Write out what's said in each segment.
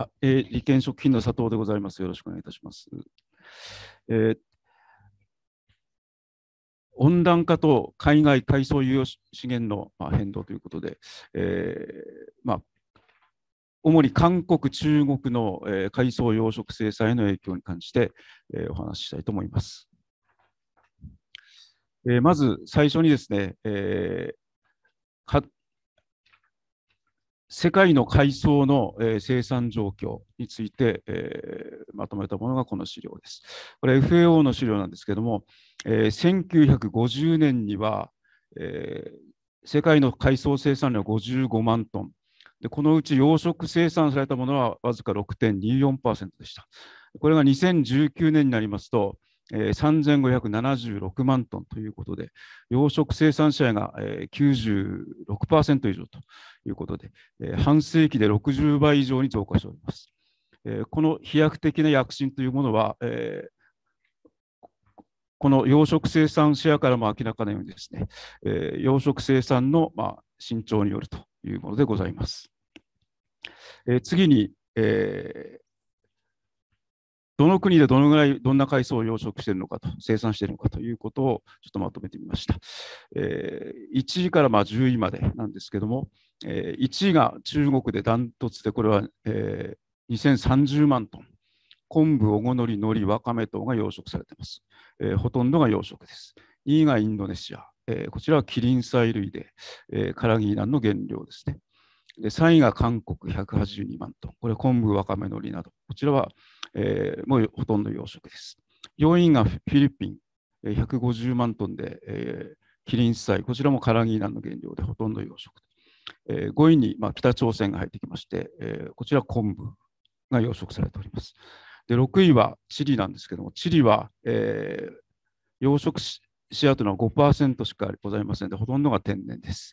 あえー、理研食品の佐藤でございます。よろしくお願いいたします。えー、温暖化と海外海藻有用資源の、まあ、変動ということで、えーまあ、主に韓国、中国の、えー、海藻養殖制裁の影響に関して、えー、お話ししたいと思います。えー、まず最初にですね、えー、世界の海藻の、え生産状況について、えまとめたものがこの資料です。これ FAO の資料なんですけれども、え1950年には、え世界の海藻生産量55万トンで、このうち養殖生産されたものはわずか6.24%でした。これが2019年になりますと、え3576万トンということで、養殖生産者が、えー、96%以上ということで、え半世紀で60倍以上に増加しております。えこの飛躍的な躍進というものは、えこの養殖生産シェアからも明らかなようにですね、え養殖生産の、まあ、慎重によるというものでございます。え次に、えどの国でどのぐらい、どんな海藻を養殖しているのかと、生産しているのかということをちょっとまとめてみました。えー、1位からまあ10位までなんですけども、えー、1位が中国でダントツで、これは、えー、2030万トン。昆布、おごのり、のり、わかめ等が養殖されています、えー、ほとんどが養殖です。2位がインドネシア。えー、こちらはキリン菜類で、えー、カラギーナンの原料ですね。で3位が韓国182万トン、これ昆布、わかめ、海苔など、こちらは、えー、もうほとんど養殖です。4位がフィリピン、え150万トンで、えー、キリンサイ、こちらもカラギーナの原料でほとんど養殖。えー、5位に、まあ、北朝鮮が入ってきまして、えー、こちら昆布が養殖されております。で6位はチリなんですけども、チリは、えー、養殖し、シアというのは5%しかございませんで、ほとんどが天然です。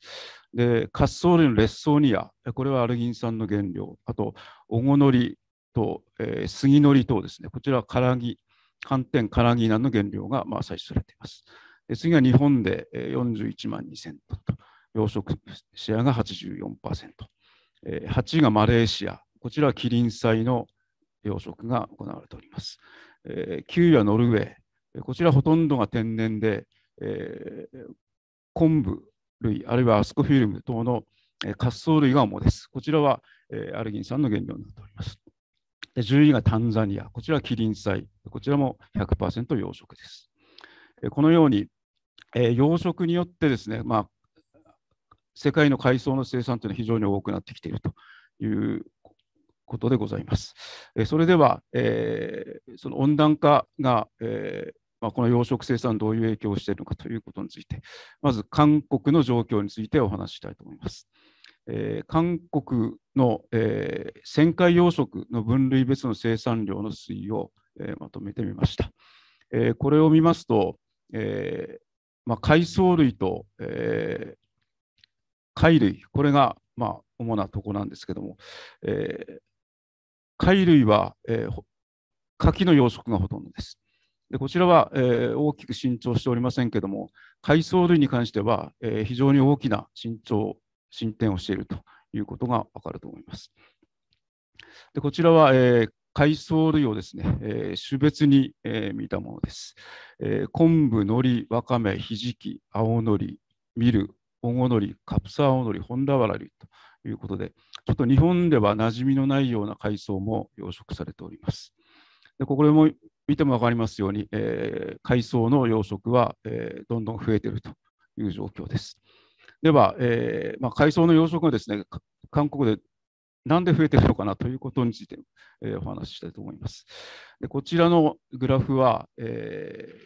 で、滑走類のレッソーニア、これはアルギン酸の原料、あと、オゴノリと、えー、杉のり等ですね、こちらはからぎ、寒天からぎなどの原料が、まあ、採取されています。で次は日本で41万2000トンと、養殖シェアが84%、えー、8位がマレーシア、こちらはキリンサイの養殖が行われております。えー、9位はノルウェー、こちらほとんどが天然で、えー、昆布類、あるいはアスコフィルム等の滑走類が主です。こちらは、えー、アルギン酸の原料になっております。で12がタンザニア、こちらはキリン菜、こちらも100%養殖です。このように、えー、養殖によってですね、まあ、世界の海藻の生産というのは非常に多くなってきているということでございます。えそれでは、えー、その温暖化が、えーまあ、この養殖生産どういう影響をしているのかということについて、まず韓国の状況についてお話ししたいと思います。えー、韓国の、えー、旋回養殖の分類別の生産量の推移を、えー、まとめてみました。えー、これを見ますと、えーまあ、海藻類と、えー、貝類、これが、まあ、主なとこなんですけども、えー、貝類は、えー、牡蠣の養殖がほとんどです。でこちらは、えー、大きく伸長しておりませんけれども、海藻類に関しては、えー、非常に大きな伸長、進展をしているということがわかると思います。でこちらは、えー、海藻類をですね、え種別に、え見たものです。え昆布、海苔、わかめ、ひじき、青のり、ミル、オゴノリ、カプサオノリ、ホンダワラリということで、ちょっと日本では馴染みのないような海藻も養殖されております。でこれも見ても分かりますように、えー、海藻の養殖は、えー、どんどん増えているという状況です。では、えーまあ、海藻の養殖がですね、韓国でなんで増えているのかなということについて、えー、お話ししたいと思います。でこちらのグラフは、えー、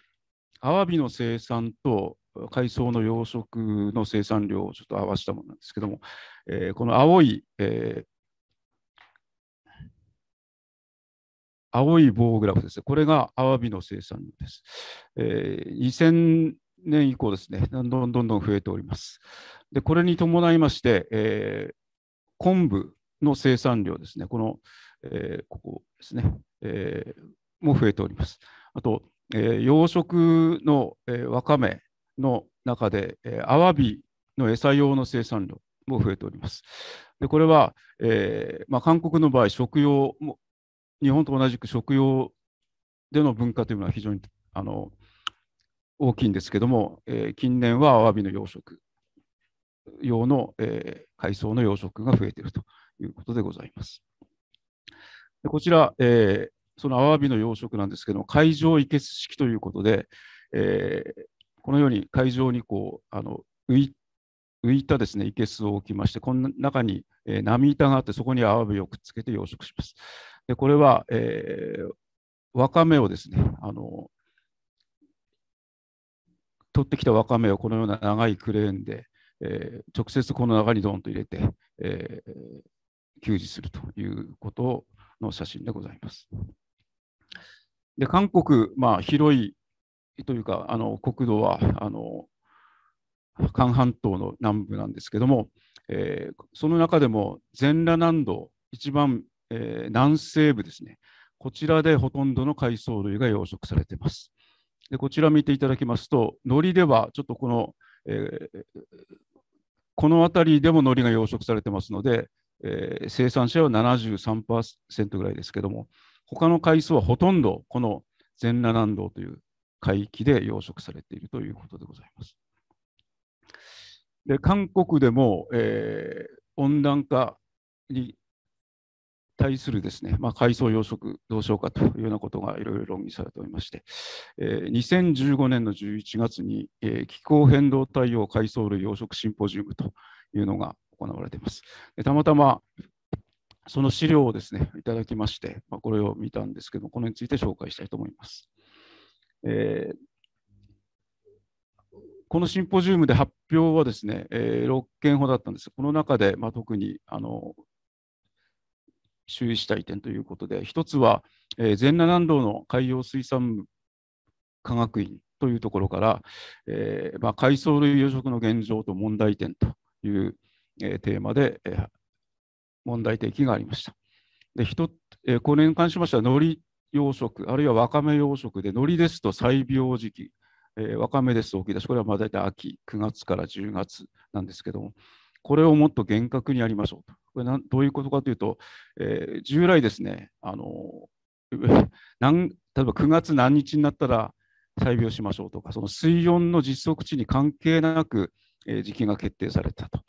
アワビの生産と海藻の養殖の生産量をちょっと合わせたものなんですけども、えー、この青い、えー、青い棒グラフですね。これがアワビの生産量です。えー、2000年以降ですね、どんどんどん増えております。で、これに伴いまして、えー、昆布の生産量ですね、この、えー、ここですね、えー、も増えております。あと、えー、養殖の、えー、わかめの中で、えー、アワビの餌用の生産量も増えております。でこれは、えーまあ、韓国の場合、食用も日本と同じく食用での文化というのは非常にあの大きいんですけども、えー、近年はアワビの養殖用の、えー、海藻の養殖が増えているということでございます。でこちら、えー、そのアワビの養殖なんですけども、海上けす式ということで、えー、このように海上にこうあの浮いたですね、生けすを置きまして、この中に、えー、波板があって、そこにアワビをくっつけて養殖します。でこれは、えー、わかめをですね、あの取ってきたわかめをこのような長いクレーンで、えー、直接この中にドンと入れて、えー、給仕するということの写真でございます。で韓国、まあ、広いというか、あの国土はあの韓半島の南部なんですけども、えー、その中でも全羅南道、一番えー、南西部ですね。こちらでほとんどの海藻類が養殖されています。でこちら見ていただきますと、のりではちょっとこの、えー、この辺りでものりが養殖されてますので、えー、生産者は73%ぐらいですけども、他の海藻はほとんどこの全羅南道という海域で養殖されているということでございます。で韓国でも、えー、温暖化に対するですね、まあ、海藻養殖どうしようかというようなことがいろいろ論議されておりまして、えー、2015年の11月に、えー、気候変動対応海藻類養殖シンポジウムというのが行われています。でたまたまその資料をですねいただきまして、まあ、これを見たんですけど、これについて紹介したいと思います。えー、このシンポジウムで発表はですね、えー、6件ほどだったんですこの中で、まあ、特にあの注意したい点ということで、一つは、えー、全羅南道の海洋水産科学院というところから、えーまあ、海藻類養殖の現状と問題点という、えー、テーマで、えー、問題提起がありました。で一えー、これに関しましては、のり養殖、あるいはわかめ養殖で、のりですと採病時期、わかめですと大きいです。これはまあ大体秋、9月から10月なんですけども、これをもっと厳格にやりましょうと。これなどういうことかというと、えー、従来ですねあのなん 例えば9月何日になったら採苗しましょうとか、その水温の実測値に関係なく、えー、時期が決定されたと。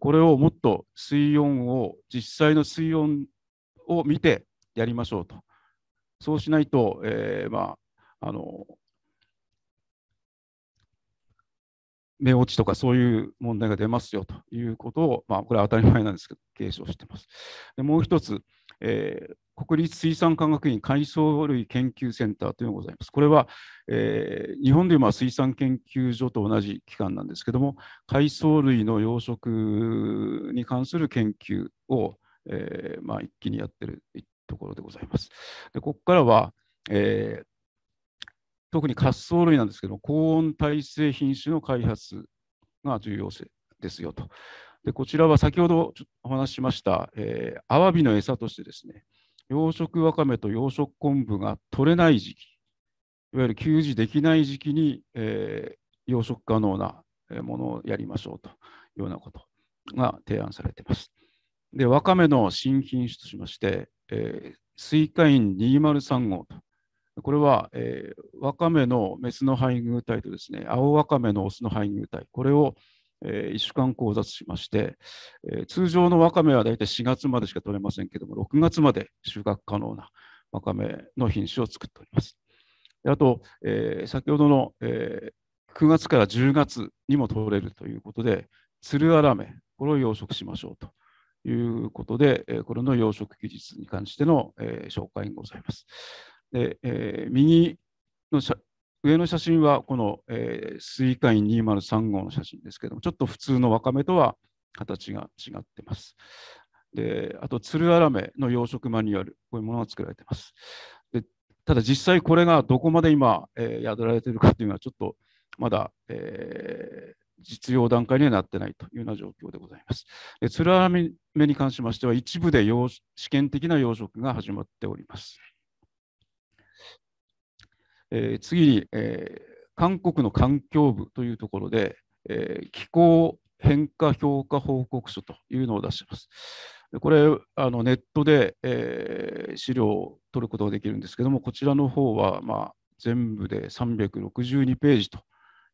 これをもっと水温を、実際の水温を見てやりましょうと。そうしないと、えー、まあ、あの目落ちとかそういう問題が出ますよということを、まあ、これは当たり前なんですけど、継承しています。でもう一つ、えー、国立水産科学院海藻類研究センターというのがございます。これは、えー、日本でいうまあ水産研究所と同じ機関なんですけども、海藻類の養殖に関する研究を、えーまあ、一気にやっているところでございます。でここからは、えー特に滑走類なんですけど、高温耐性品種の開発が重要ですよと。でこちらは先ほどお話ししました、えー、アワビの餌としてですね、養殖わかめと養殖昆布が取れない時期、いわゆる給餌できない時期に、えー、養殖可能なものをやりましょうというようなことが提案されています。で、わかめの新品種としまして、えー、スイカイン203号とこれは、えー、ワカメのメスの配偶体とですね、青ワカメのオスの配偶体、これを、えー、1週間交雑しまして、えー、通常のワカメはだいたい4月までしか取れませんけども、6月まで収穫可能なワカメの品種を作っております。あと、えー、先ほどの、えー、9月から10月にも取れるということで、ツルアラメ、これを養殖しましょうということで、これの養殖技術に関しての紹介がございます。で、えー、右の上の写真はこの、えー、スイカイン203号の写真ですけども、ちょっと普通のワカメとは形が違ってます。で、あと、ツルアラメの養殖マニュアル、こういうものが作られてます。でただ、実際これがどこまで今、えー、やられているかというのは、ちょっとまだ、えー、実用段階にはなってないというような状況でございます。でツルアラメに関しましては、一部で試験的な養殖が始まっております。えー、次に、えー、韓国の環境部というところで、えー、気候変化評価報告書というのを出します。これあのネットで、え資料を取ることができるんですけども、こちらの方は、まあ、全部で362ページと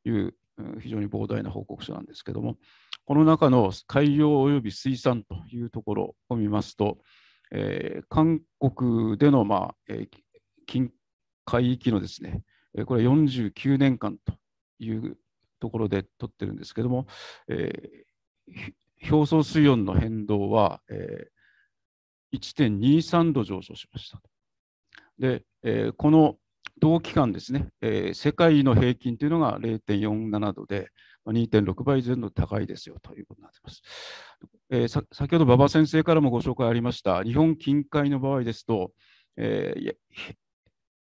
いう非常に膨大な報告書なんですけども、この中の海洋及び水産というところを見ますと、えー、韓国での、まあえー、海域のですね、これ49年間というところで取ってるんですけども、えー、表層水温の変動は、えー、1.23度上昇しました。で、えー、この同期間ですね、えー、世界の平均というのが0.47度で、2.6倍前後高いですよということになっています。えー、先ほど馬場先生からもご紹介ありました、日本近海の場合ですと、えー、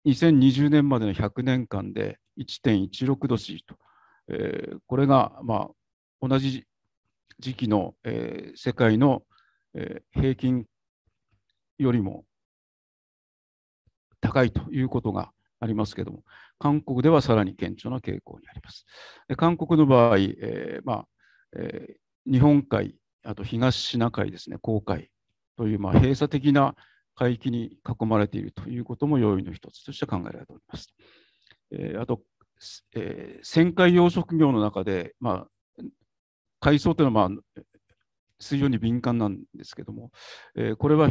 2020年までの100年間で1.16度 C と、えー、これが、まあ、同じ時期の、えー、世界の、えー、平均よりも高いということがありますけれども、韓国ではさらに顕著な傾向にあります。で韓国の場合、えーまあえー、日本海、あと東シナ海ですね、黄海という、まあ、閉鎖的な海域に囲まれているということも要因の一つとして考えられております。えー、あと、えー、旋回養殖業の中で、まあ、海藻というのは、まあ、水温に敏感なんですけども、えー、これは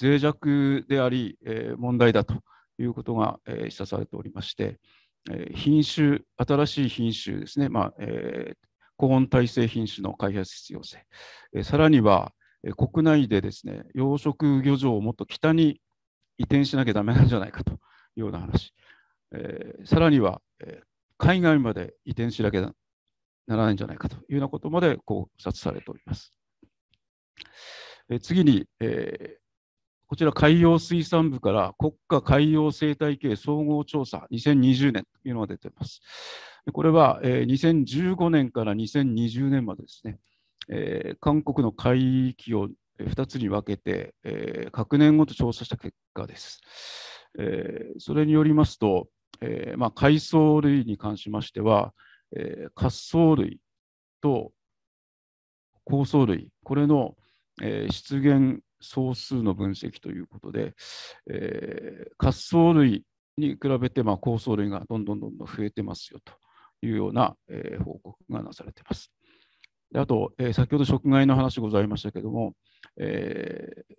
脆弱であり、えー、問題だということが、えー、示唆されておりまして、えー、品種、新しい品種ですね、まあえー、高温耐性品種の開発必要性、えー、さらには、国内でですね養殖漁場をもっと北に移転しなきゃだめなんじゃないかというような話、えー、さらには、えー、海外まで移転しなきゃならないんじゃないかというようなことまで考察されております。えー、次に、えこちら海洋水産部から国家海洋生態系総合調査2020年というのが出ています。これは、えー、2015年から2020年までですね、えー、韓国の海域を2つに分けて、えー、各年ごと調査した結果です。えー、それによりますと、えーまあ、海藻類に関しましては、えー、滑走類と高層類、これの、えー、出現総数の分析ということで、えー、滑走類に比べて、まあ、高層類がどんどんどんどん増えてますよというような、えー、報告がなされています。であと、えー、先ほど食害の話ございましたけども、えー、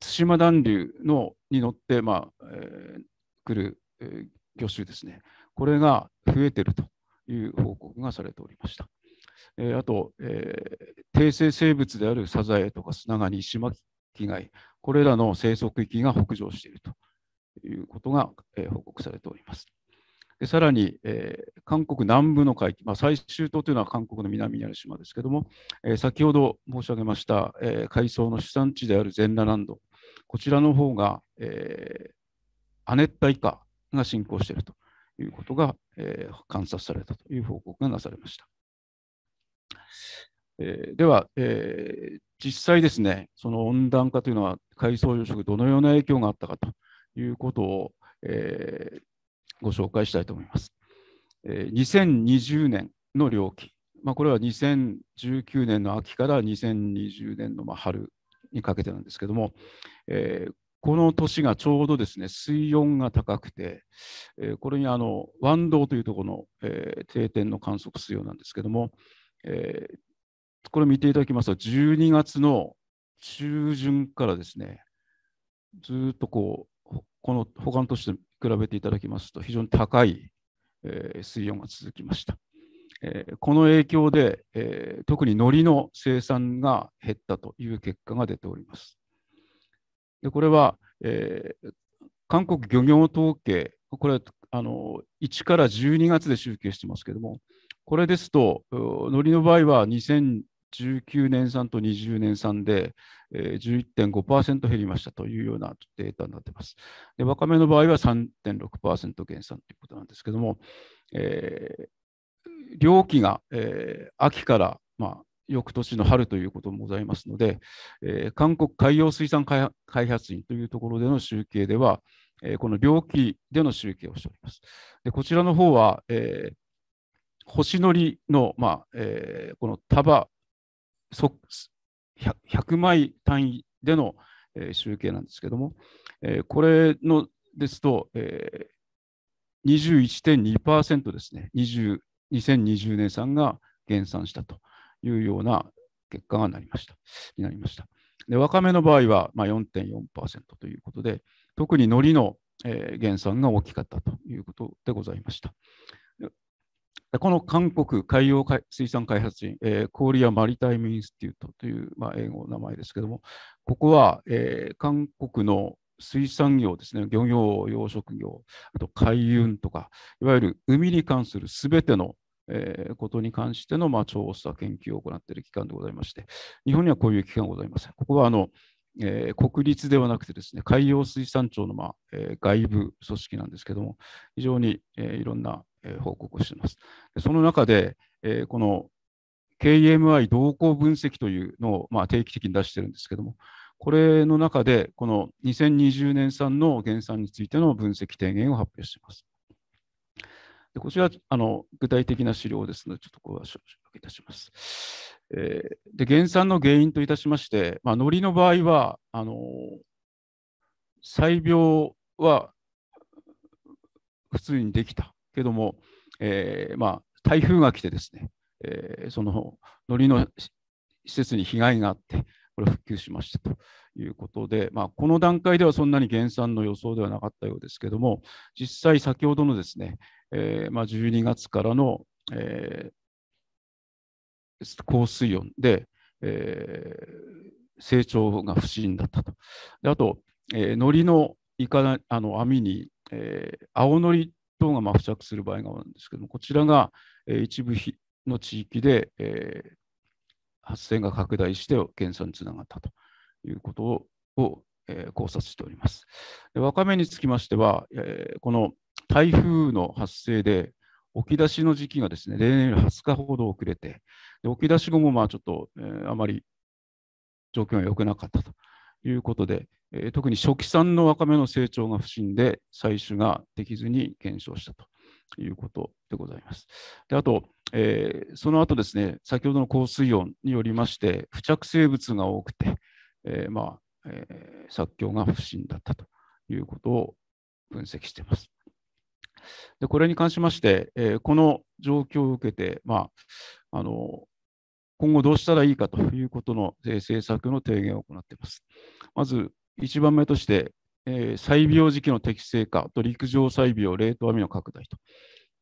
対馬暖流のに乗って、まあえー、来る、えー、魚種ですね、これが増えているという報告がされておりました。えー、あと、えー、低生生物であるサザエとか砂ガニ、シマキガイ、これらの生息域が北上しているということが、えー、報告されております。でさらに、えー、韓国南部の海域、まあ、最終島というのは韓国の南にある島ですけども、えー、先ほど申し上げました、えー、海藻の主産地である全裸南道、こちらの方が、え亜熱帯化が進行しているということが、えー、観察されたという報告がなされました。えー、では、えー、実際ですね、その温暖化というのは海藻養殖、どのような影響があったかということを、えー、ご紹介したいと思います。え2020年の料金、まあ、これは2019年の秋から2020年のま春にかけてなんですけども、えこの年がちょうどですね水温が高くて、えこれにあの湾道というところの、え定点の観測水温なんですけども、えこれ見ていただきますと12月の中旬からですねずっとこうこの他の年と比べていただきますと非常に高い、え水温が続きました。えこの影響で、え特に海苔の生産が減ったという結果が出ております。でこれは、え韓国漁業統計、これあの1から12月で集計してますけども、これですと、海苔の場合は2019年産と20年産で、ー、11.5%減りましたというようなデータになっています。で、若めの場合は3.6%減産ということなんですけども、えー、量期が、えー、秋から、まあ、翌年の春ということもございますので、えー、韓国海洋水産開発院というところでの集計では、えー、この量期での集計をしております。でこちらの方は、えー、星のりの、まあえー、この束そ 100, 100枚単位での、えー、集計なんですけども、えー、これのですと、えー、21.2%ですね20、2020年産が減産したというような結果がなりました。になりましたでワカメの場合は、まあ、4.4%ということで、特に海苔の、えー、減産が大きかったということでございました。この韓国海洋水産開発院、えー、コーリア・マリタイム・インスティュートという、まあ、英語の名前ですけども、ここは、えー、韓国の水産業ですね、漁業、養殖業、あと海運とか、いわゆる海に関するすべての、えー、ことに関しての、まあ、調査、研究を行っている機関でございまして、日本にはこういう機関がございません。ここはあの、えー、国立ではなくてですね、海洋水産庁の、まあえー、外部組織なんですけども、非常に、えー、いろんな報告をしています。その中で、えー、この KMI 動向分析というのを、まあ、定期的に出してるんですけども、これの中で、この2020年産の減産についての分析提言を発表しています。でこちらあの、具体的な資料ですので、ちょっとこれは紹介いたします。えー、で減産の原因といたしまして、まあ、のりの場合は、あの細胞は普通にできた。けども、えー、まあ、台風が来てですね、えー、そののりの施設に被害があって、これ復旧しましたということで、まあ、この段階ではそんなに減産の予想ではなかったようですけども、実際、先ほどのですね、えー、まあ、12月からの、えー、高水温で、えー、成長が不振だったと。であと、えー、海苔のいかあの網に、え青のり等がま付着する場合があるんですけども、こちらが、え一部の地域で、え発生が拡大して減産につながったということを、え考察しております。でわかめにつきましては、えこの台風の発生で起き出しの時期がですね例年より20日ほど遅れて、で起き出し後もまあちょっと、えー、あまり状況が良くなかったということで、えー、特に初期産のわかめの成長が不振で採取ができずに減少したということでございます。であと、えー、その後ですね、先ほどの降水音によりまして、付着生物が多くて、えー、まあ、えー、作況が不振だったということを分析しています。でこれに関しまして、えー、この状況を受けて、まあ、あの今後どうしたらいいかということの、え政策の提言を行っています。まず、1番目として、えー、細病時期の適正化と陸上細病、冷凍網の拡大と。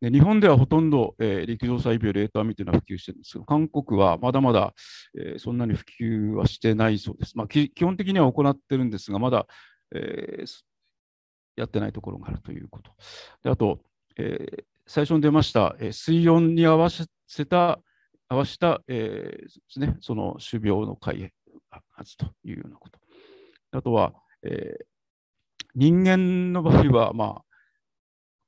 で日本ではほとんど、えー、陸上細病、冷凍網というのは普及してるんですけど、韓国はまだまだ、えー、そんなに普及はしてないそうです。まあ、基本的には行ってるんですが、まだ、えー、やってないところがあるということ。であと、えー、最初に出ました、えー、水温に合わせた合わせた、えーですね、その種苗の開発というようなこと。あとは、えー、人間の場合は、まあ、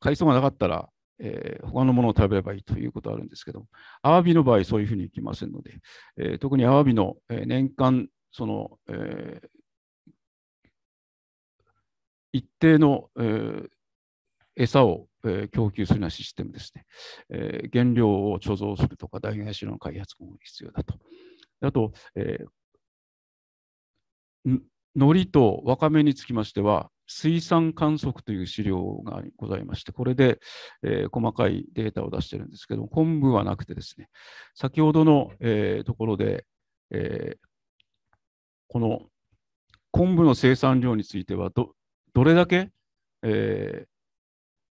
海藻がなかったら、えー、他のものを食べればいいということあるんですけどアワビの場合そういうふうにいきませんので、えー、特にアワビの、えー、年間その、えー、一定の、えー、餌を、えー、供給するようなシステムですね、えー、原料を貯蔵するとか代替種の開発も必要だとあと、えー、のりとわかめにつきましては、水産観測という資料がございまして、これで、えー、細かいデータを出してるんですけども、昆布はなくてですね、先ほどの、えー、ところで、えー、この昆布の生産量についてはど、どれだけ、え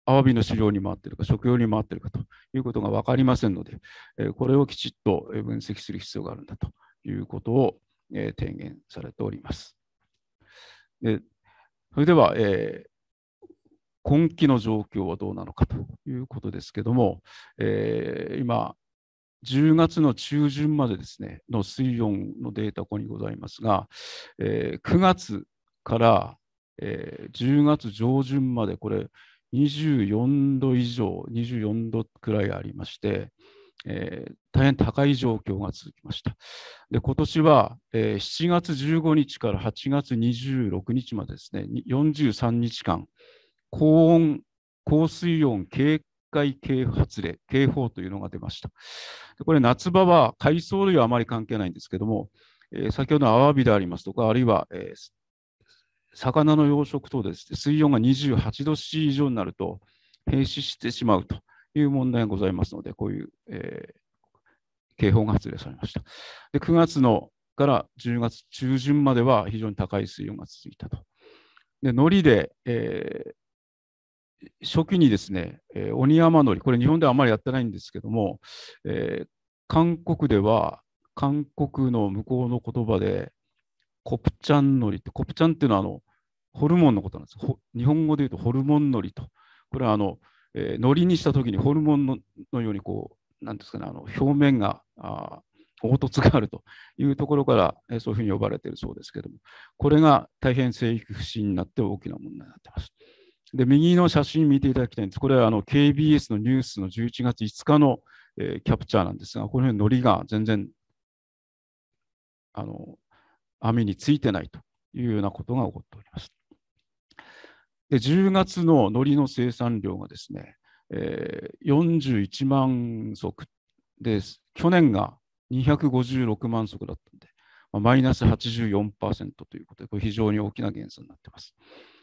アワビの飼料に回っているか、食用に回っているかということが分かりませんので、えこれをきちっと分析する必要があるんだということを、え提言されております。それでは、えー、今期の状況はどうなのかということですけども、えー、今、10月の中旬までですねの水温のデータ、ここにございますが、えー、9月から、えー、10月上旬まで、これ、24度以上、24度くらいありまして、えー、大変高い状況が続きました。で今年は、えー、7月15日から8月26日までですね、43日間、高温、高水温警戒警発令、警報というのが出ました。でこれ、夏場は海藻類はあまり関係ないんですけども、えー、先ほどのアワビでありますとか、あるいは、え魚の養殖等です、ね、水温が28度 C 以上になると、変止してしまうという問題がございますので、こういう、えー、警報が発令されました。で9月のから10月中旬までは非常に高い水温が続いたと。で、のりで、えー、初期にですね、えー、鬼山のり、これ日本ではあまりやってないんですけども、えー、韓国では、韓国の向こうの言葉で、コプチャンのりって、コプチャンっていうのはあのホルモンのことなんです。日本語で言うとホルモンのりと。これはあのえー、のりにしたときにホルモンののようにこうなんですかねあの表面があ凹凸があるというところから、えー、そういうふうに呼ばれているそうですけどもこれが大変生育不振になって大きな問題になっています。で右の写真見ていただきたいんです。これはあの KBS のニュースの11月5日の、えー、キャプチャーなんですが、この辺のりが全然あの網についてないというようなことが起こっております。で10月の海苔の生産量がですね、えー、41万足で去年が256万足だったんで、まあ、マイナス84%ということでこれ非常に大きな減産になっています。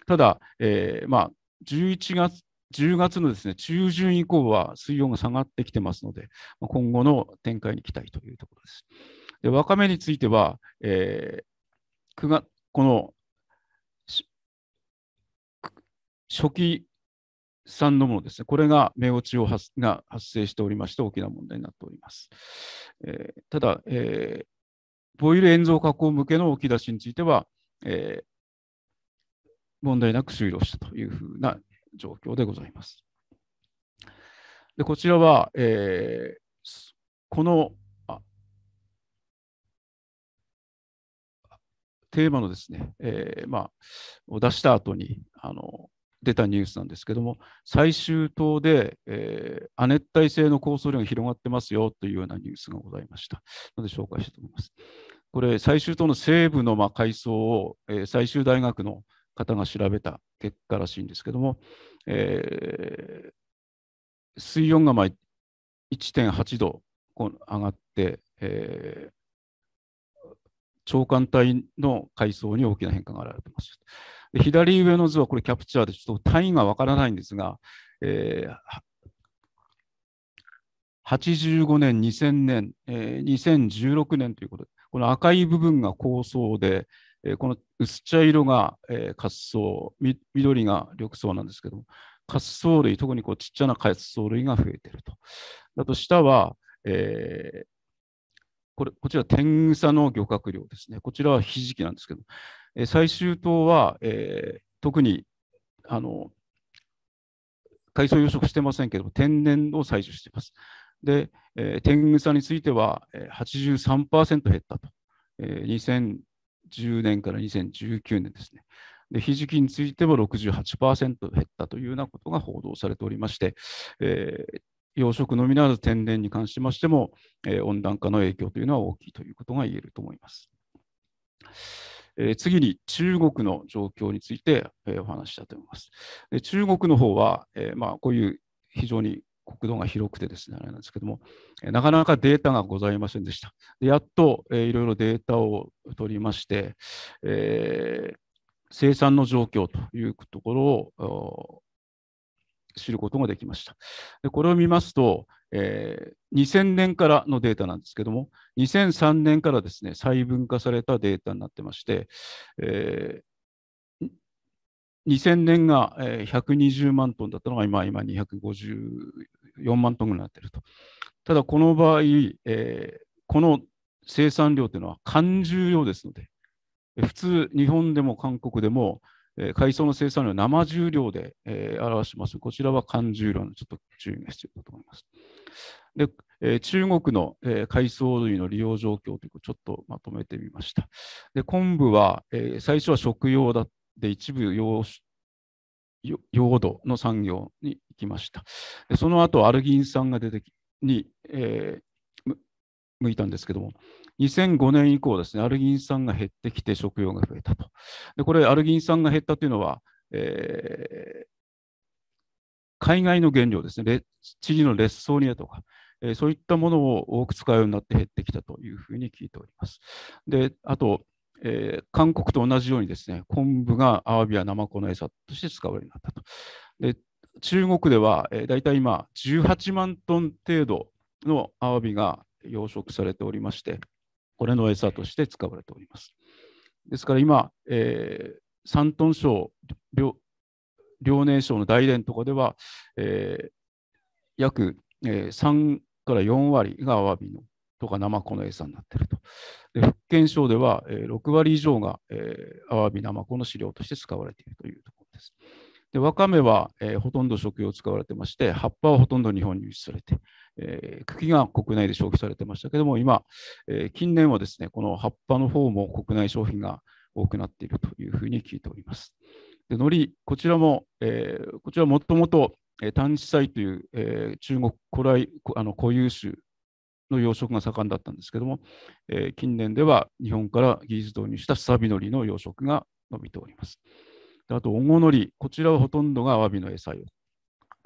ただ、えー、まあ、11月10月のです、ね、中旬以降は水温が下がってきてますので、今後の展開に期待というところです。で、わかめについては、えー、9月この初期産のものですね、これが目落ちを発が発生しておりまして、大きな問題になっております。えー、ただ、えー、ボイル塩蔵加工向けの置き出しについては、えー、問題なく終了したというふうな状況でございます。でこちらは、えー、このテーマのですね、えーまあ、を出した後にあの出たニュースなんですけども、最終島で、えー、亜熱帯性の降水量が広がってますよというようなニュースがございました。ので紹介したいと思います。これ、最終島の西部のまあ海藻を、えー、最終大学の方が調べた結果らしいんですけども、えー、水温がまあ1.8度こ上がって、えー、長官帯の海藻に大きな変化が現れてます。で左上の図はこれキャプチャーでちょっと単位がわからないんですが、えー、85年、2000年、えー、2016年ということで、この赤い部分が高層で、えー、この薄茶色が、えー、滑走、緑が緑層なんですけども、滑走類、特にこうちっちゃな滑走類が増えていると。あと下は、えー、これこちら、天草の漁獲量ですね。こちらはひじきなんですけど、え最終島は、えー、特にあの海藻養殖してませんけど、天然を採取しています。で、えー、天草については、えー、83%減ったと、えー、2010年から2019年ですね。でひじきについても68%減ったというようなことが報道されておりまして、えー、養殖のみならず天然に関しましても、えー、温暖化の影響というのは大きいということが言えると思います。えー、次に中国の状況について、えー、お話したと思います。で中国の方は、えー、まあ、こういう非常に国土が広くてですね、あれなんですけども、なかなかデータがございませんでした。でやっと、えー、いろいろデータを取りまして、えー、生産の状況というところを知ることができました。でこれを見ますと、えー、2000年からのデータなんですけども、2003年からですね、細分化されたデータになってまして、えー、2000年が120万トンだったのが今、今254万トンぐらいになっていると。ただ、この場合、えー、この生産量というのは缶重量ですので、普通、日本でも韓国でも、えー、海藻の生産量生重量で、えー、表します。こちらは缶重量のちょっと注意が必要だと思います。で、えー、中国の、えー、海藻類の利用状況というちょっとまとめてみました。で、昆布は、えー、最初は食用だって一部用養土の産業に行きました。その後アルギン酸が出てきに、えー、向いたんですけども、2005年以降ですね、アルギン酸が減ってきて食用が増えたと。でこれ、アルギン酸が減ったというのは、えー、海外の原料ですね、知事のソーニだとか、えー、そういったものを多く使うようになって減ってきたというふうに聞いております。であと、えー、韓国と同じようにですね、昆布がアワビやナマコの餌として使うようになったと。で中国では、えー、大体今、18万トン程度のアワビが養殖されておりまして、これの餌として使われております。ですから今、えー、山東省、遼寧省の大連とかでは、えー、約、えー、3から4割がアワビのとかナマコの餌になっていると。で福建省では、えー、6割以上が、えー、アワビ、ナマコの飼料として使われているというところです。でわかめは、えー、ほとんど食用使われてまして、葉っぱはほとんど日本に輸出されて、えー、茎が国内で消費されてましたけども、今、えー、近年はですね、この葉っぱの方も国内消費が多くなっているというふうに聞いております。で海苔、こちらも、えー、こちらもともと、え治単地という、えー、中国古来あの固有種の養殖が盛んだったんですけども、えー、近年では日本から技術導入したサビのりの養殖が伸びております。あと、オゴのり、こちらはほとんどがアワビの餌を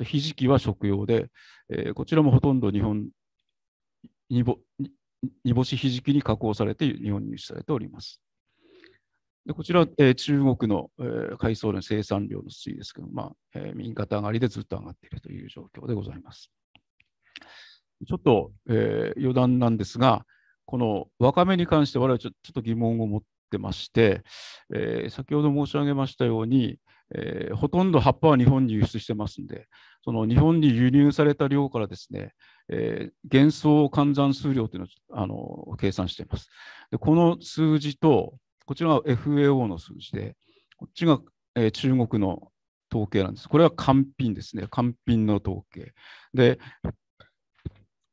ひじきは食用で、えー、こちらもほとんど日本煮干しひじきに加工されて日本に輸出されております。でこちら、えー、中国の、えー、海藻の生産量の推移ですけど、まあえー、右肩上がりでずっと上がっているという状況でございます。ちょっと、えー、余談なんですが、このわかめに関して我々ちょちょっと疑問を持ってまして、えー、先ほど申し上げましたように、えー、ほとんど葉っぱは日本に輸出してますんで、その日本に輸入された量からですね、えー、幻想換算数量というのをあの計算しています。でこの数字と、こちらは FAO の数字で、こっちが、えー、中国の統計なんです。これは完品ですね、完品の統計。で、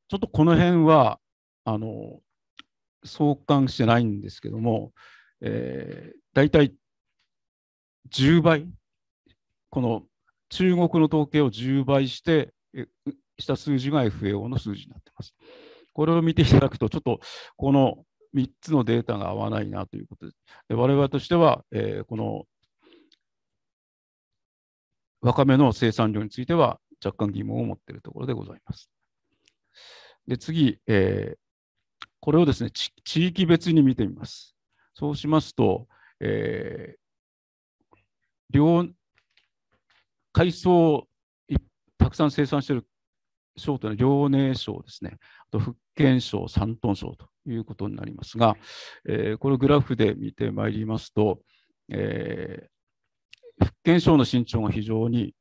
ちょっとこの辺はあの相関してないんですけども、えー、大体10倍この中国の統計を10倍してした数字が FAO の数字になってます。これを見ていただくと、ちょっとこの3つのデータが合わないなということです。で我々としては、えー、このわかめの生産量については若干疑問を持っているところでございます。で次、えー、これをですね地域別に見てみます。そうしますと、えー、海藻をたくさん生産している省というのは遼寧省ですね、あと福建省、山東省ということになりますが、えー、このグラフで見てまいりますと、えー、福建省の身長が非常に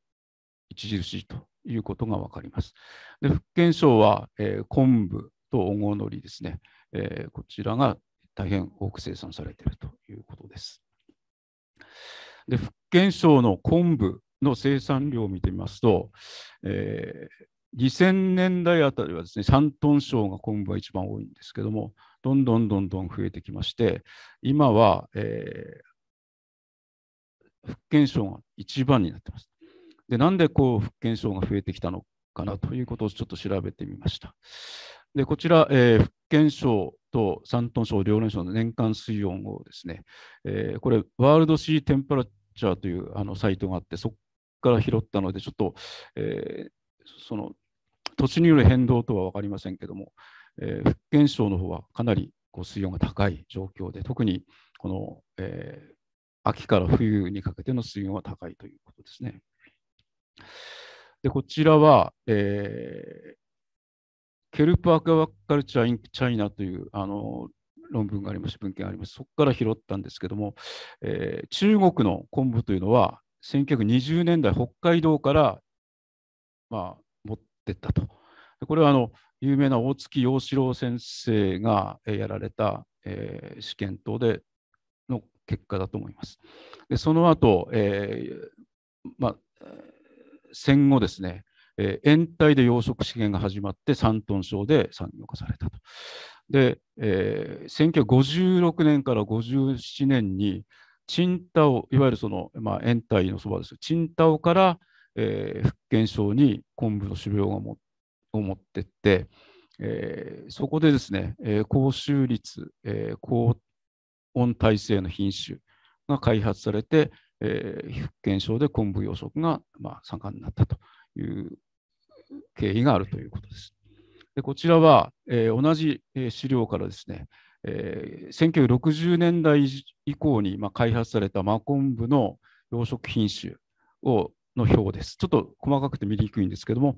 著しいということが分かります。で福建省は、えー、昆布と大ゴのりですね、えこちらが大変多く生産されているということです。で福建省の昆布の生産量を見てみますと、えー、2000年代あたりはですね3トン小が昆布が一番多いんですけどもどんどんどんどん増えてきまして今は、えー、福建省が一番になってます。でなんでこう福建省が増えてきたのかなということをちょっと調べてみました。でこちら、えー、福建省と山東省、遼寧省の年間水温をですね、えー、これ、ワールドシーテンパラチャーというあのサイトがあって、そこから拾ったので、ちょっと、えー、その土地による変動とは分かりませんけども、えー、福建省の方はかなりこう水温が高い状況で、特にこの、えー、秋から冬にかけての水温は高いということですね。でこちらは、えー、ケルプアクアカルチャー・インク・チャイナというあの論文がありまして、文献があります。そこから拾ったんですけども、えー、中国の昆布というのは、1920年代、北海道から、まあ、持ってったと。これはあの有名な大月陽志郎先生がやられた、えー、試験等での結果だと思います。でその後、えーまあ、戦後ですね、えー、延滞で養殖資源が始まって山東省で産業化されたと。で、えー、1956年から57年にチンタオ、いわゆるその、まあ、延滞のそばですチンタオから、えー、福建省に昆布の種苗を持ってって、えー、そこでですね、えー、高収率、えー、高温耐性の品種が開発されて、えー、福建省で昆布養殖が、まあ、盛んになったという経緯があるということです。でこちらは、えー、同じ資料からですね、えー、1960年代以降に、まあ、開発された真昆布の養殖品種をの表です。ちょっと細かくて見にくいんですけども、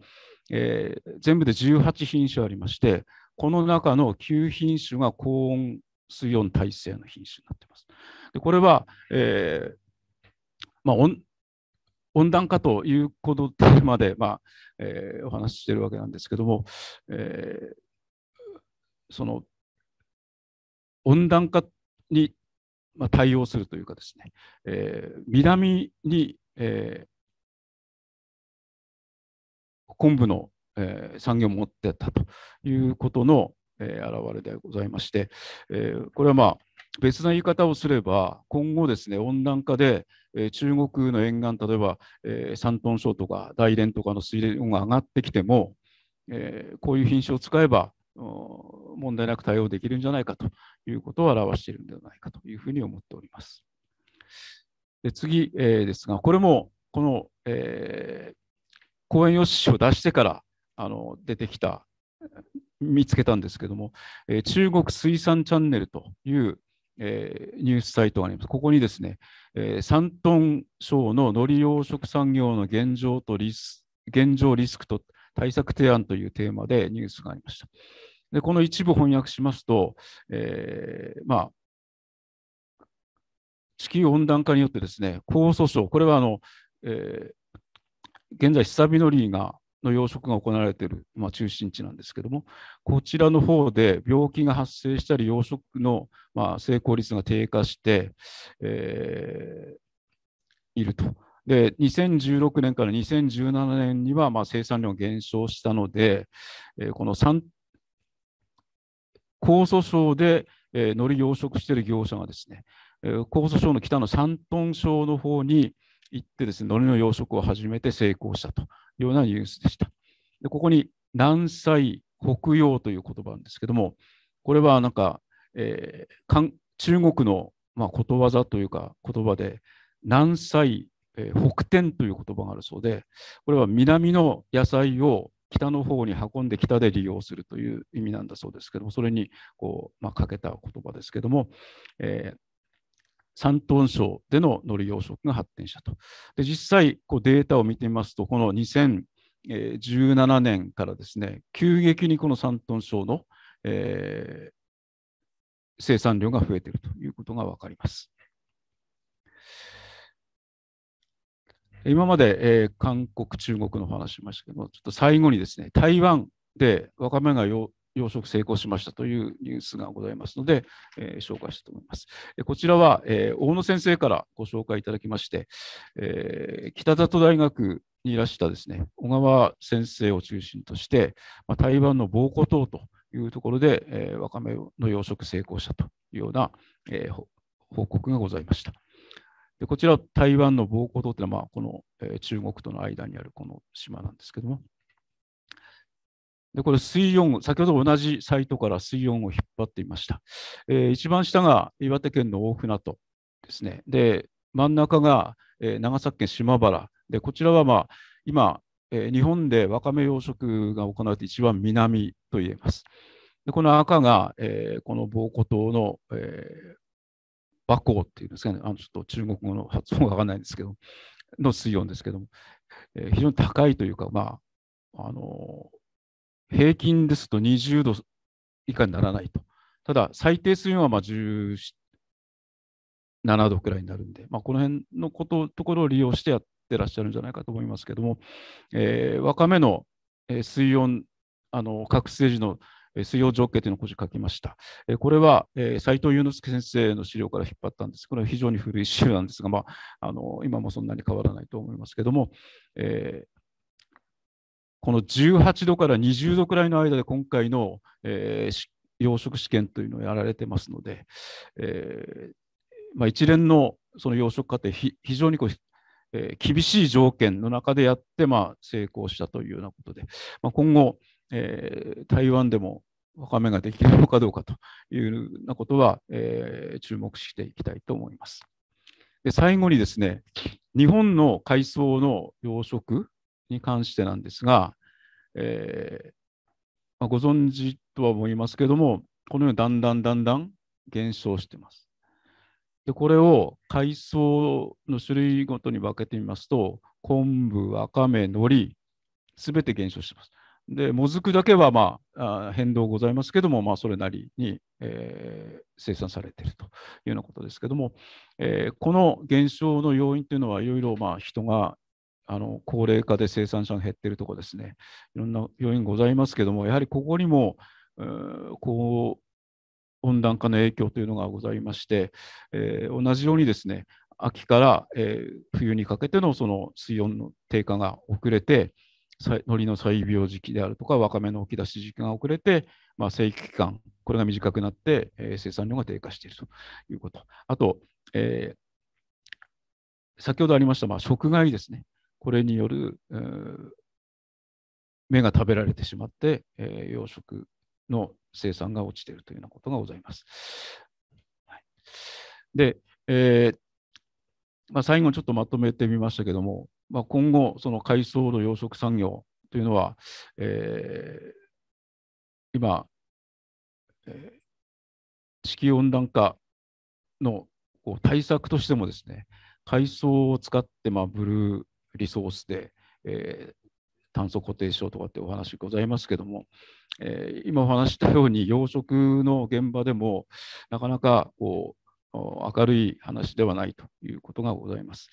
えー、全部で18品種ありまして、この中の9品種が高温水温耐性の品種になっています。でこれは、えーまあ、温温暖化ということテーマで、まあえー、お話ししているわけなんですけども、えー、その温暖化に対応するというかですね、えー、南に、えー、昆布の、えー、産業を持ってたということの、えー、表れでございまして、えー、これはまあ別な言い方をすれば今後ですね温暖化で、えー、中国の沿岸例えば、えー、山東省とか大連とかの水田が上がってきても、えー、こういう品種を使えば問題なく対応できるんじゃないかということを表しているんではないかというふうに思っております。で次、えー、ですが、これもこの、えー、講演用紙を出してからあの出てきた、見つけたんですけども、えー、中国水産チャンネルという、えニュースサイトがあります。ここにですね、え3トン省の海苔養殖産業の現状とリス現状リスクと対策提案というテーマでニュースがありました。でこの一部翻訳しますと、えー、まあ、地球温暖化によってですね、高訴訟、これはあの、えー、現在、久のリーがの養殖が行われている、まあ、中心地なんですけども、こちらの方で病気が発生したり、養殖の、まあ、成功率が低下して、えー、いると。で、2016年から2017年にはまあ生産量減少したので、えー、この産江蘇省で、えー、海苔養殖している業者がですね、えー、江蘇省の北の山東省の方に行ってですね、海苔の養殖を始めて成功したというようなニュースでした。でここに南西北洋という言葉なんですけども、これはなんか、えー、中国の、まあ、ことわざというか言葉で、南西えー、北天という言葉があるそうで、これは南の野菜を北の方に運んで北で利用するという意味なんだそうですけども、それにこう、まあ、かけた言葉ですけども、えー、山東省での海苔養殖が発展したと。で実際こうデータを見てみますと、この2017年からですね、急激にこの山東省の、えー、生産量が増えているということが分かります。今まで、えー、韓国、中国の話しましたけども、ちょっと最後にですね、台湾でワカメが養殖成功しましたというニュースがございますので、えー、紹介したいと思います。こちらは、えー、大野先生からご紹介いただきまして、えー、北里大学にいらしたですね、小川先生を中心として、まあ、台湾の防護島というところで、えー、ワカメの養殖成功したというような、えー、報告がございました。でこちら台湾の防港島というのは、まあ、この、えー、中国との間にあるこの島なんですけども。でこれ水温、先ほど同じサイトから水温を引っ張っていました。えー、一番下が岩手県の大船渡ですね。で、真ん中が、えー、長崎県島原。で、こちらは、まあ、今、えー、日本でわかめ養殖が行われて一番南と言えます。でこの赤が、えー、この防湖島の、えー、和光っていうんですかね、あのちょっと中国語の発音がわかんないんですけど、の水温ですけども、えー、非常に高いというか、まあ、あのー、平均ですと20度以下にならないと。ただ、最低水温はまあ17度くらいになるんで、まあ、この辺のことところを利用してやってらっしゃるんじゃないかと思いますけども、えー、ワカの水温、あの覚醒時の水曜条件というのをこ書きました。これは斎藤祐之介先生の資料から引っ張ったんです。これは非常に古い資料なんですが、まあ、あの今もそんなに変わらないと思いますけども、えーこの18度から20度くらいの間で今回の、えー、養殖試験というのをやられてますので、えーまあ、一連のその養殖過程非常にこう、えー、厳しい条件の中でやって、まあ、成功したというようなことで、まあ、今後、えー、台湾でもわかめができるのかどうかというようなことは、えー、注目していきたいと思います。で最後にですね、日本の海藻の養殖に関してなんですが、えー、まあ、ご存知とは思いますけども、このようにだんだんだんだん減少しています。でこれを海藻の種類ごとに分けてみますと、昆布、わかめ、海苔、すべて減少しています。で、もずくだけは、まあ、あ変動ございますけども、まあ、それなりに、えー、生産されているというようなことですけども、えー、この減少の要因というのは、いろいろ、まあ、人があの高齢化で生産者が減っているとかですね、いろんな要因ございますけども、やはりここにも、こう温暖化の影響というのがございまして、えー、同じようにですね秋から、えー、冬にかけてのその水温の低下が遅れて、りの採苗時期であるとか、わかめの起き出し時期が遅れて、まあ、生育期間、これが短くなって、えー、生産量が低下しているということ。あと、えー、先ほどありました、まあ、食害ですね。これによる、目が食べられてしまって、え養殖の生産が落ちているというようなことがございます。はい、で、えまあ、最後ちょっとまとめてみましたけども、まあ、今後、その海藻の養殖産業というのは、えー、今、えー、地球温暖化のこう対策としてもですね、海藻を使って、まあ、ブルーリソースで、えー、炭素固定症とかってお話ございますけども、えー、今お話したように養殖の現場でもなかなかこう明るい話ではないということがございます。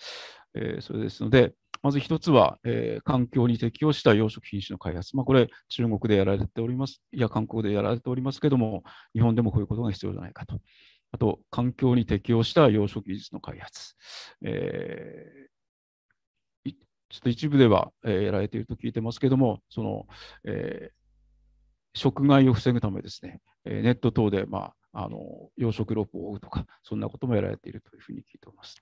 えー、それですので、まず一つは、えー、環境に適応した養殖品種の開発、まあ、これ、中国でやられております、いや、韓国でやられておりますけれども、日本でもこういうことが必要じゃないかと。あと、環境に適応した養殖技術の開発。えー、ちょっと一部では、えー、やられていると聞いてますけども、その、えー、食害を防ぐためですね、えー、ネット等で、まあ、あの養殖ロープを追うとか、そんなこともやられているというふうに聞いております。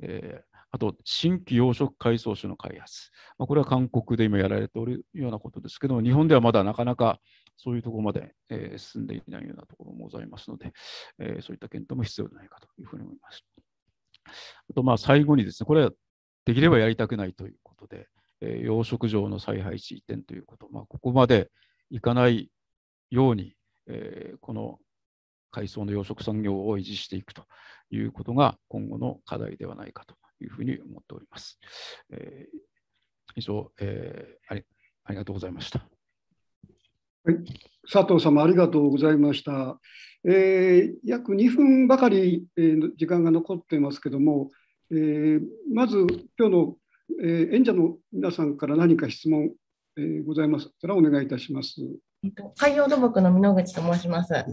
えーあと、新規養殖海藻種の開発。まあ、これは韓国で今やられておるようなことですけども、日本ではまだなかなかそういうところまで、えー、進んでいないようなところもございますので、えー、そういった検討も必要ではないかというふうに思います。あと、まあ、最後にですね、これはできればやりたくないということで、えー、養殖場の再配置移転ということ、まあ、ここまでいかないように、えー、この海藻の養殖産業を維持していくということが今後の課題ではないかというふうに思っております。えー、以上、えーあり、ありがとうございました。はい、佐藤様ありがとうございました。えー、約2分ばかり、えー、時間が残ってますけども、えー、まず今日の、えー、演者の皆さんから何か質問、えー、ございましたらお願いいたします。えっと、海洋土木の美口と申します。はい、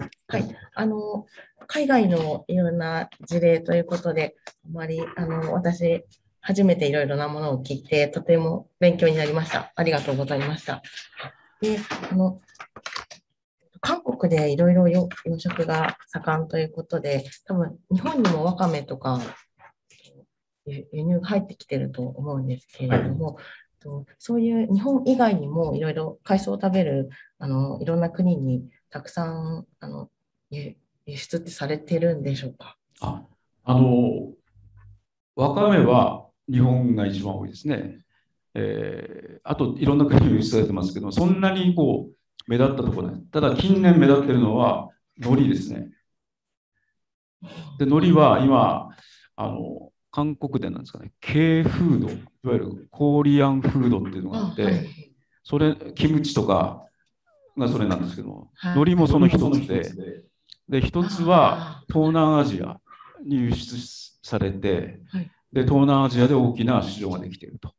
あの海外のいろんな事例ということで、あまりあの私初めていろいろなものを聞いて、とても勉強になりました。ありがとうございました。で、あの韓国でいろいろ養殖が盛んということで、多分日本にもわかめとか輸入が入ってきてると思うんですけれども、と、そういう日本以外にもいろいろ海藻を食べるあのいろんな国にたくさんあの輸出ってされてるんでしょうかああのわかめは日本が一番多いですね。えー、あといろんな国に輸出されてますけどそんなにこう目立ったところないただ近年目立ってるのは海苔ですね。で海苔は今あの韓国でなんですかね、K フード、いわゆるコーリアンフードっていうのがあって、それ、キムチとかがそれなんですけど、海苔もその一つで、で、一つは東南アジアに輸出されて、で、東南アジアで大きな市場ができていると。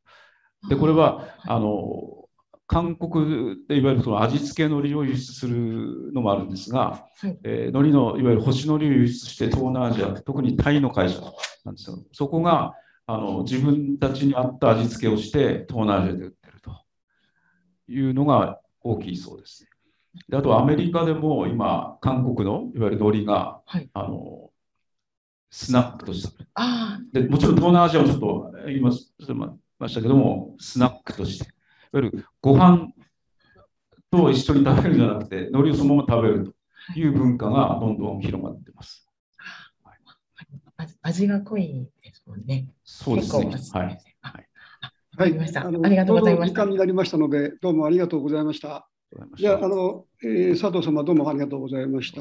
で、これは、あの、韓国でいわゆるその味付け海苔を輸出するのもあるんですが、はい、えー、海苔のいわゆる星海苔を輸出して東南アジア、特にタイの会社なんですよ。そこがあの自分たちに合った味付けをして東南アジアで売ってるというのが大きいそうです。であとアメリカでも今、韓国のいわゆる海苔が、はい、あのスナックとしてでもちろん東南アジアもちょっと言いましたけども、スナックとして。わゆるご飯と一緒に食べるんじゃなくて、海苔をそのまま食べるという文化がどんどん広がっています。味が濃いですもんね。そうですね。はい。はい、あのありがとうございました。時間になりましたので、どうもありがとうございました。じゃあ、あの、えー、佐藤様、どうもありがとうございました。